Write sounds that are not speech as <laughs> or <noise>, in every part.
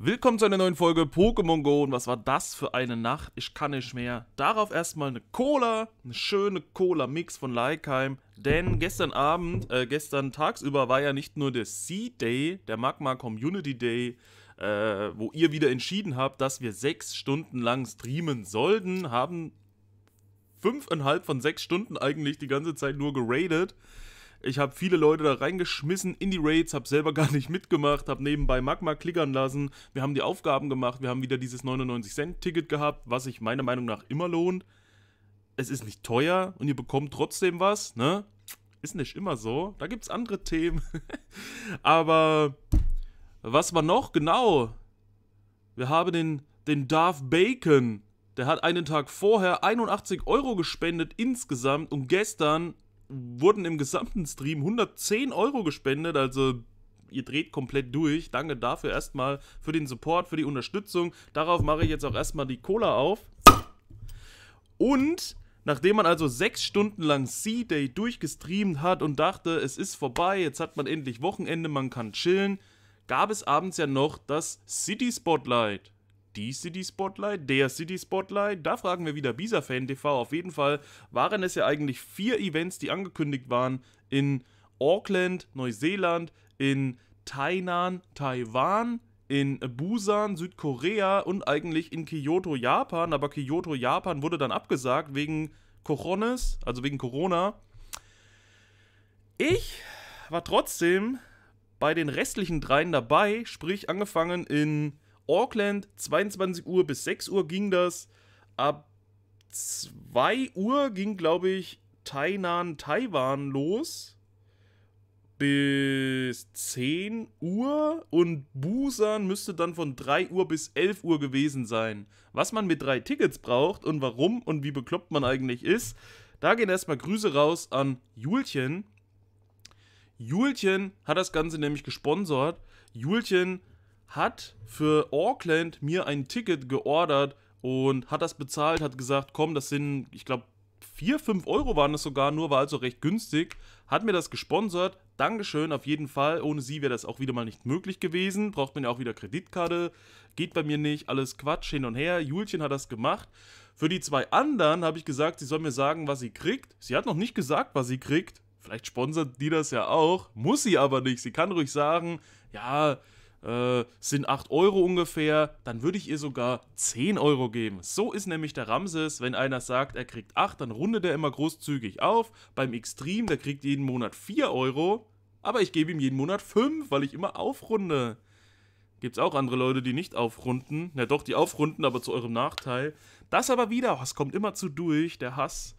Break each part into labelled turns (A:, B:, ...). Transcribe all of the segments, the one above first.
A: Willkommen zu einer neuen Folge Pokémon Go und was war das für eine Nacht? Ich kann nicht mehr. Darauf erstmal eine Cola, eine schöne Cola-Mix von Leikheim, denn gestern Abend, äh, gestern tagsüber war ja nicht nur der Sea-Day, der Magma Community Day, äh, wo ihr wieder entschieden habt, dass wir sechs Stunden lang streamen sollten, haben fünfeinhalb von sechs Stunden eigentlich die ganze Zeit nur geradet. Ich habe viele Leute da reingeschmissen in die Raids, habe selber <laughs> gar nicht mitgemacht, habe nebenbei Magma klickern lassen. Wir haben die Aufgaben gemacht, wir haben wieder dieses 99-Cent-Ticket gehabt, was sich meiner Meinung nach immer lohnt. Es ist nicht teuer und ihr bekommt trotzdem was, ne? Ist nicht immer so. Da gibt es andere Themen. <laughs> Aber was war noch? Genau. Wir haben den, den Darth Bacon. Der hat einen Tag vorher 81 Euro gespendet insgesamt und gestern wurden im gesamten Stream 110 Euro gespendet, also ihr dreht komplett durch. Danke dafür erstmal für den Support, für die Unterstützung. Darauf mache ich jetzt auch erstmal die Cola auf. Und nachdem man also sechs Stunden lang C-Day durchgestreamt hat und dachte, es ist vorbei, jetzt hat man endlich Wochenende, man kann chillen, gab es abends ja noch das City Spotlight die City Spotlight, der City Spotlight. Da fragen wir wieder Bisa-Fan TV. Auf jeden Fall waren es ja eigentlich vier Events, die angekündigt waren in Auckland, Neuseeland, in Tainan, Taiwan, in Busan, Südkorea und eigentlich in Kyoto, Japan. Aber Kyoto, Japan wurde dann abgesagt wegen Coronis, also wegen Corona. Ich war trotzdem bei den restlichen dreien dabei, sprich angefangen in Auckland, 22 Uhr bis 6 Uhr ging das. Ab 2 Uhr ging, glaube ich, Tainan, Taiwan los. Bis 10 Uhr und Busan müsste dann von 3 Uhr bis 11 Uhr gewesen sein. Was man mit drei Tickets braucht und warum und wie bekloppt man eigentlich ist, da gehen erstmal Grüße raus an Julchen. Julchen hat das Ganze nämlich gesponsert. Julchen hat für Auckland mir ein Ticket geordert und hat das bezahlt, hat gesagt, komm, das sind, ich glaube, 4, 5 Euro waren es sogar, nur war also recht günstig, hat mir das gesponsert, Dankeschön auf jeden Fall, ohne sie wäre das auch wieder mal nicht möglich gewesen, braucht man ja auch wieder Kreditkarte, geht bei mir nicht, alles Quatsch hin und her, Julchen hat das gemacht. Für die zwei anderen habe ich gesagt, sie soll mir sagen, was sie kriegt. Sie hat noch nicht gesagt, was sie kriegt. Vielleicht sponsert die das ja auch, muss sie aber nicht. Sie kann ruhig sagen, ja, äh, sind 8 Euro ungefähr, dann würde ich ihr sogar 10 Euro geben. So ist nämlich der Ramses, wenn einer sagt, er kriegt 8, dann rundet er immer großzügig auf. Beim Extrem, der kriegt jeden Monat 4 Euro, aber ich gebe ihm jeden Monat 5, weil ich immer aufrunde. Gibt es auch andere Leute, die nicht aufrunden. Na ja, doch, die aufrunden, aber zu eurem Nachteil. Das aber wieder, es kommt immer zu durch, der Hass.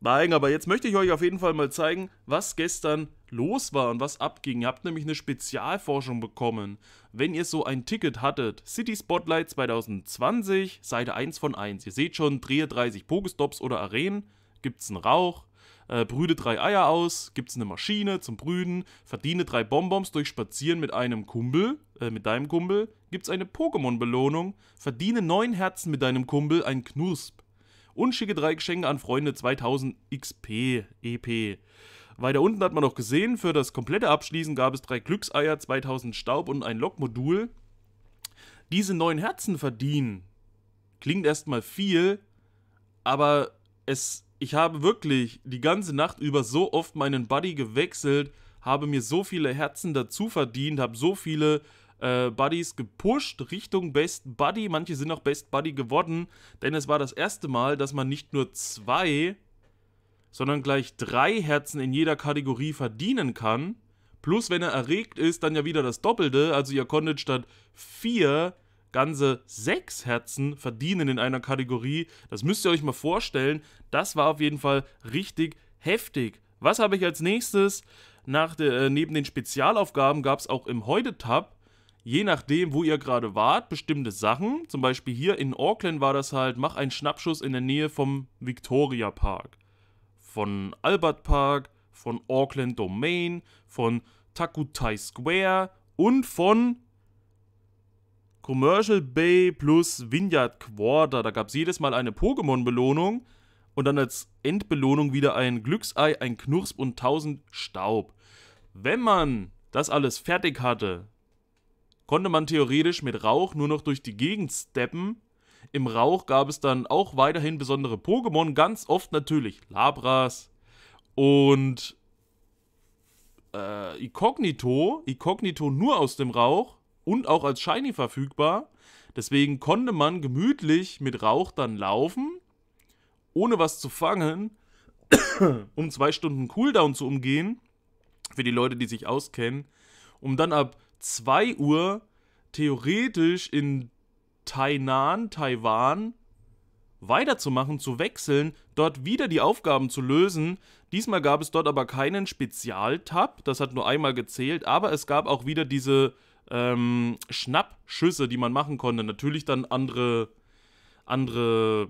A: Nein, aber jetzt möchte ich euch auf jeden Fall mal zeigen, was gestern los war und was abging. Ihr habt nämlich eine Spezialforschung bekommen. Wenn ihr so ein Ticket hattet, City Spotlight 2020, Seite 1 von 1. Ihr seht schon, drehe 30 Pokestops oder Arenen, gibt es einen Rauch, äh, brüde drei Eier aus, gibt's eine Maschine zum Brüden, verdiene drei Bonbons durch Spazieren mit einem Kumpel, äh, mit deinem Kumpel, gibt's eine Pokémon-Belohnung, verdiene neun Herzen mit deinem Kumpel, ein Knusp. Und schicke drei Geschenke an Freunde 2000 XP, EP. Weiter unten hat man noch gesehen, für das komplette Abschließen gab es drei Glückseier, 2000 Staub und ein Lokmodul. Diese neun Herzen verdienen klingt erstmal viel, aber es ich habe wirklich die ganze Nacht über so oft meinen Buddy gewechselt, habe mir so viele Herzen dazu verdient, habe so viele äh, Buddies gepusht Richtung Best Buddy. Manche sind auch Best Buddy geworden, denn es war das erste Mal, dass man nicht nur zwei, sondern gleich drei Herzen in jeder Kategorie verdienen kann. Plus, wenn er erregt ist, dann ja wieder das Doppelte. Also ihr konntet statt vier ganze sechs Herzen verdienen in einer Kategorie. Das müsst ihr euch mal vorstellen. Das war auf jeden Fall richtig heftig. Was habe ich als nächstes? Nach de, äh, neben den Spezialaufgaben gab es auch im Heute-Tab, je nachdem, wo ihr gerade wart, bestimmte Sachen. Zum Beispiel hier in Auckland war das halt, mach einen Schnappschuss in der Nähe vom Victoria Park, von Albert Park, von Auckland Domain, von Takutai Square und von Commercial Bay plus Vineyard Quarter. Da gab es jedes Mal eine Pokémon-Belohnung und dann als Endbelohnung wieder ein Glücksei, ein Knursp und 1000 Staub. Wenn man das alles fertig hatte, konnte man theoretisch mit Rauch nur noch durch die Gegend steppen. Im Rauch gab es dann auch weiterhin besondere Pokémon, ganz oft natürlich Labras und äh, Incognito, Incognito nur aus dem Rauch und auch als Shiny verfügbar. Deswegen konnte man gemütlich mit Rauch dann laufen, ohne was zu fangen, <coughs> um zwei Stunden Cooldown zu umgehen, für die Leute, die sich auskennen, um dann ab 2 Uhr theoretisch in Tainan, Taiwan weiterzumachen, zu wechseln, dort wieder die Aufgaben zu lösen. Diesmal gab es dort aber keinen Spezialtab, das hat nur einmal gezählt, aber es gab auch wieder diese ähm, Schnappschüsse, die man machen konnte. Natürlich dann andere, andere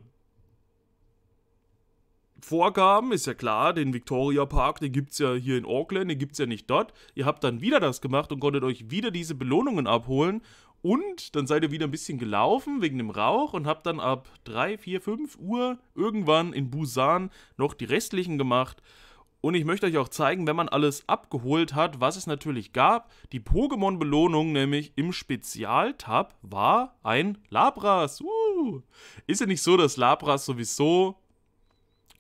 A: Vorgaben, ist ja klar, den Victoria Park, den gibt es ja hier in Auckland, den gibt es ja nicht dort. Ihr habt dann wieder das gemacht und konntet euch wieder diese Belohnungen abholen. Und dann seid ihr wieder ein bisschen gelaufen wegen dem Rauch und habt dann ab 3, 4, 5 Uhr irgendwann in Busan noch die restlichen gemacht. Und ich möchte euch auch zeigen, wenn man alles abgeholt hat, was es natürlich gab. Die Pokémon-Belohnung nämlich im Spezialtab war ein Labras. Uh. Ist ja nicht so, dass Labras sowieso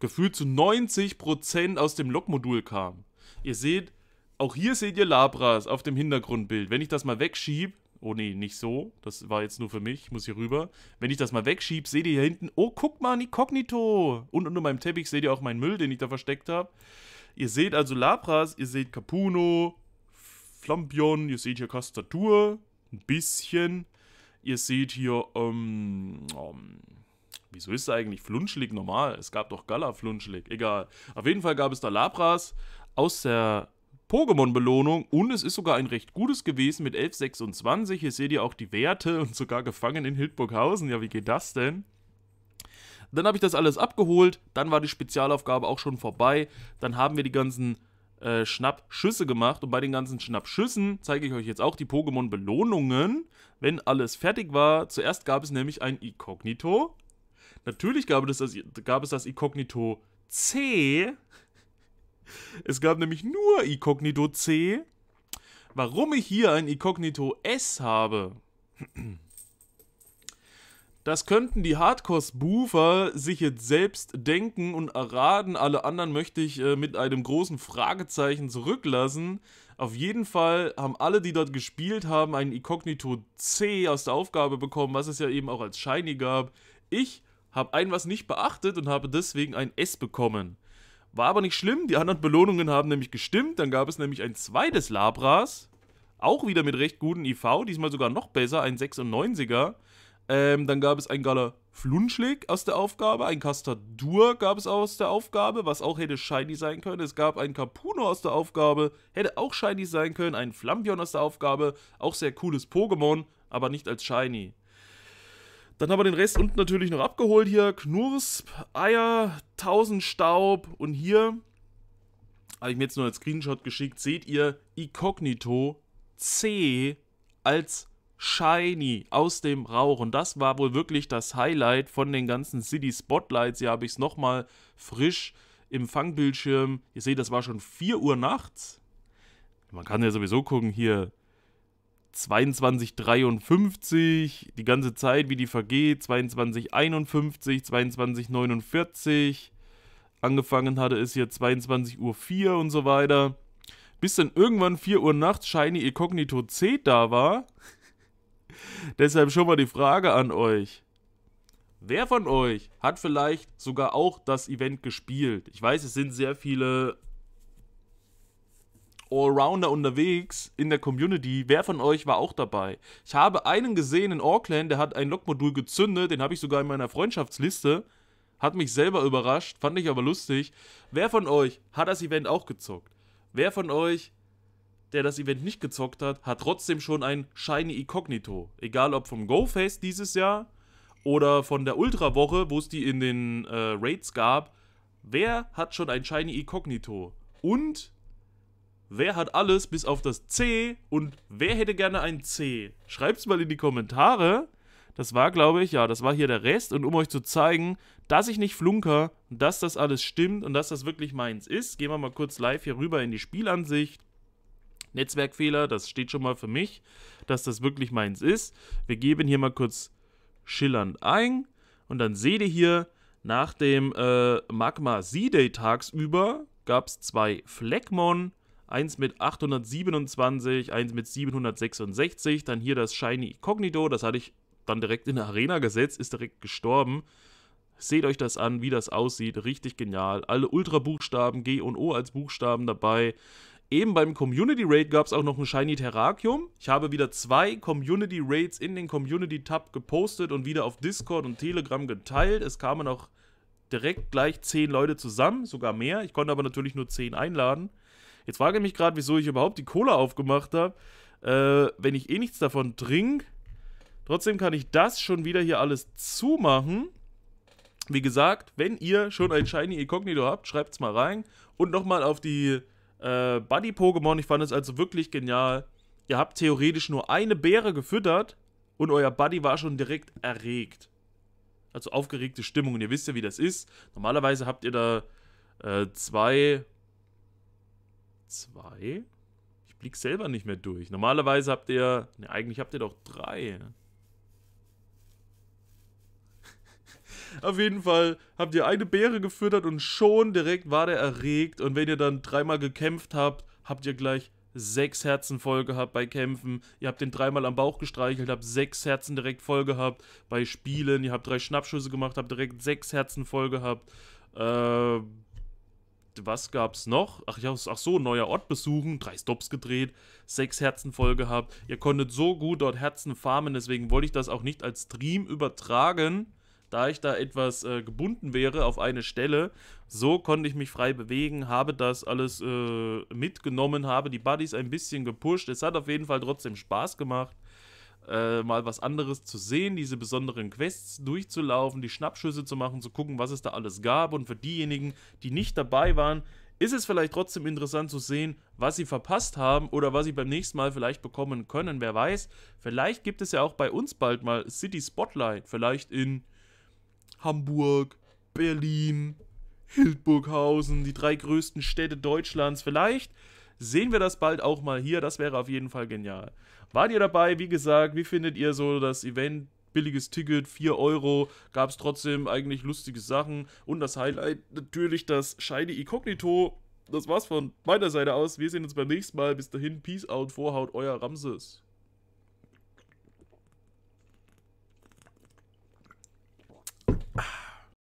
A: gefühlt zu 90% aus dem Log-Modul kam. Ihr seht, auch hier seht ihr Labras auf dem Hintergrundbild. Wenn ich das mal wegschiebe, oh nee, nicht so, das war jetzt nur für mich, ich muss hier rüber. Wenn ich das mal wegschiebe, seht ihr hier hinten, oh, guck mal, Nikognito. Und unter meinem Teppich seht ihr auch meinen Müll, den ich da versteckt habe. Ihr seht also Labras, ihr seht Capuno, Flambion, ihr seht hier Castatur, ein bisschen. Ihr seht hier, ähm, ähm wieso ist da eigentlich Flunschlig normal? Es gab doch Gala Flunschlig, egal. Auf jeden Fall gab es da Labras aus der Pokémon-Belohnung und es ist sogar ein recht gutes gewesen mit 1126. Hier seht ihr auch die Werte und sogar gefangen in Hildburghausen. Ja, wie geht das denn? Dann habe ich das alles abgeholt, dann war die Spezialaufgabe auch schon vorbei, dann haben wir die ganzen äh, Schnappschüsse gemacht und bei den ganzen Schnappschüssen zeige ich euch jetzt auch die Pokémon-Belohnungen, wenn alles fertig war. Zuerst gab es nämlich ein Inkognito. Natürlich gab es das, gab es das Inkognito C. Es gab nämlich nur Inkognito C. Warum ich hier ein Inkognito S habe, das könnten die Hardcore-Spoofer sich jetzt selbst denken und erraten. Alle anderen möchte ich äh, mit einem großen Fragezeichen zurücklassen. Auf jeden Fall haben alle, die dort gespielt haben, einen Incognito C aus der Aufgabe bekommen, was es ja eben auch als Shiny gab. Ich habe ein was nicht beachtet und habe deswegen ein S bekommen. War aber nicht schlimm, die anderen Belohnungen haben nämlich gestimmt. Dann gab es nämlich ein zweites Labras, auch wieder mit recht guten IV, diesmal sogar noch besser, ein 96er. Ähm, dann gab es ein Gala Flunschlig aus der Aufgabe, ein Castadur gab es aus der Aufgabe, was auch hätte shiny sein können. Es gab ein Capuno aus der Aufgabe, hätte auch shiny sein können. Ein Flambion aus der Aufgabe, auch sehr cooles Pokémon, aber nicht als shiny. Dann haben wir den Rest unten natürlich noch abgeholt hier. Knursp, Eier, 1000 Staub und hier habe ich mir jetzt nur als Screenshot geschickt. Seht ihr Incognito C als shiny aus dem Rauch. Und das war wohl wirklich das Highlight von den ganzen City Spotlights. Hier habe ich es nochmal frisch im Fangbildschirm. Ihr seht, das war schon 4 Uhr nachts. Man kann ja sowieso gucken, hier 22,53, die ganze Zeit, wie die vergeht, 22,51, 22,49. Angefangen hatte es hier 22.04 Uhr und so weiter bis dann irgendwann 4 Uhr nachts Shiny Incognito C da war. Deshalb schon mal die Frage an euch. Wer von euch hat vielleicht sogar auch das Event gespielt? Ich weiß, es sind sehr viele Allrounder unterwegs in der Community. Wer von euch war auch dabei? Ich habe einen gesehen in Auckland, der hat ein Logmodul gezündet, den habe ich sogar in meiner Freundschaftsliste. Hat mich selber überrascht, fand ich aber lustig. Wer von euch hat das Event auch gezockt? Wer von euch der das Event nicht gezockt hat, hat trotzdem schon ein Shiny Incognito. Egal ob vom GoFest dieses Jahr oder von der Ultra-Woche, wo es die in den äh, Raids gab. Wer hat schon ein Shiny Incognito? Und wer hat alles bis auf das C? Und wer hätte gerne ein C? Schreibt es mal in die Kommentare. Das war, glaube ich, ja, das war hier der Rest. Und um euch zu zeigen, dass ich nicht flunker, dass das alles stimmt und dass das wirklich meins ist, gehen wir mal kurz live hier rüber in die Spielansicht. Netzwerkfehler, das steht schon mal für mich, dass das wirklich meins ist. Wir geben hier mal kurz schillernd ein und dann seht ihr hier, nach dem äh, Magma Z-Day tagsüber gab es zwei Fleckmon, eins mit 827, eins mit 766, dann hier das Shiny Cognito, das hatte ich dann direkt in der Arena gesetzt, ist direkt gestorben. Seht euch das an, wie das aussieht. Richtig genial. Alle Ultra-Buchstaben, G und O als Buchstaben dabei. Eben beim Community Raid gab es auch noch ein Shiny Terrakium. Ich habe wieder zwei Community Raids in den Community Tab gepostet und wieder auf Discord und Telegram geteilt. Es kamen auch direkt gleich zehn Leute zusammen, sogar mehr. Ich konnte aber natürlich nur zehn einladen. Jetzt frage ich mich gerade, wieso ich überhaupt die Cola aufgemacht habe, äh, wenn ich eh nichts davon trinke. Trotzdem kann ich das schon wieder hier alles zumachen. Wie gesagt, wenn ihr schon ein Shiny Incognito habt, schreibt es mal rein. Und nochmal auf die äh, Buddy-Pokémon, ich fand es also wirklich genial. Ihr habt theoretisch nur eine Beere gefüttert und euer Buddy war schon direkt erregt. Also aufgeregte Stimmung. Und ihr wisst ja, wie das ist. Normalerweise habt ihr da äh, zwei. Zwei? Ich blick selber nicht mehr durch. Normalerweise habt ihr. Ne, eigentlich habt ihr doch drei. Ne? Auf jeden Fall habt ihr eine Beere gefüttert und schon direkt war der erregt. Und wenn ihr dann dreimal gekämpft habt, habt ihr gleich sechs Herzen voll gehabt bei Kämpfen. Ihr habt den dreimal am Bauch gestreichelt, habt sechs Herzen direkt voll gehabt. Bei Spielen, ihr habt drei Schnappschüsse gemacht, habt direkt sechs Herzen voll gehabt. Äh, was gab's noch? Ach, ja, ach so, neuer Ort besuchen, drei Stops gedreht, sechs Herzen voll gehabt. Ihr konntet so gut dort Herzen farmen, deswegen wollte ich das auch nicht als Stream übertragen. Da ich da etwas äh, gebunden wäre auf eine Stelle, so konnte ich mich frei bewegen, habe das alles äh, mitgenommen, habe die Buddies ein bisschen gepusht. Es hat auf jeden Fall trotzdem Spaß gemacht. Äh, mal was anderes zu sehen, diese besonderen Quests durchzulaufen, die Schnappschüsse zu machen, zu gucken, was es da alles gab. Und für diejenigen, die nicht dabei waren, ist es vielleicht trotzdem interessant zu sehen, was sie verpasst haben oder was sie beim nächsten Mal vielleicht bekommen können. Wer weiß, vielleicht gibt es ja auch bei uns bald mal City Spotlight, vielleicht in Hamburg, Berlin, Hildburghausen, die drei größten Städte Deutschlands. Vielleicht sehen wir das bald auch mal hier. Das wäre auf jeden Fall genial. Wart ihr dabei? Wie gesagt, wie findet ihr so das Event? Billiges Ticket, 4 Euro, gab es trotzdem eigentlich lustige Sachen. Und das Highlight natürlich das Shiny Incognito. Das war's von meiner Seite aus. Wir sehen uns beim nächsten Mal. Bis dahin, Peace out, Vorhaut, euer Ramses.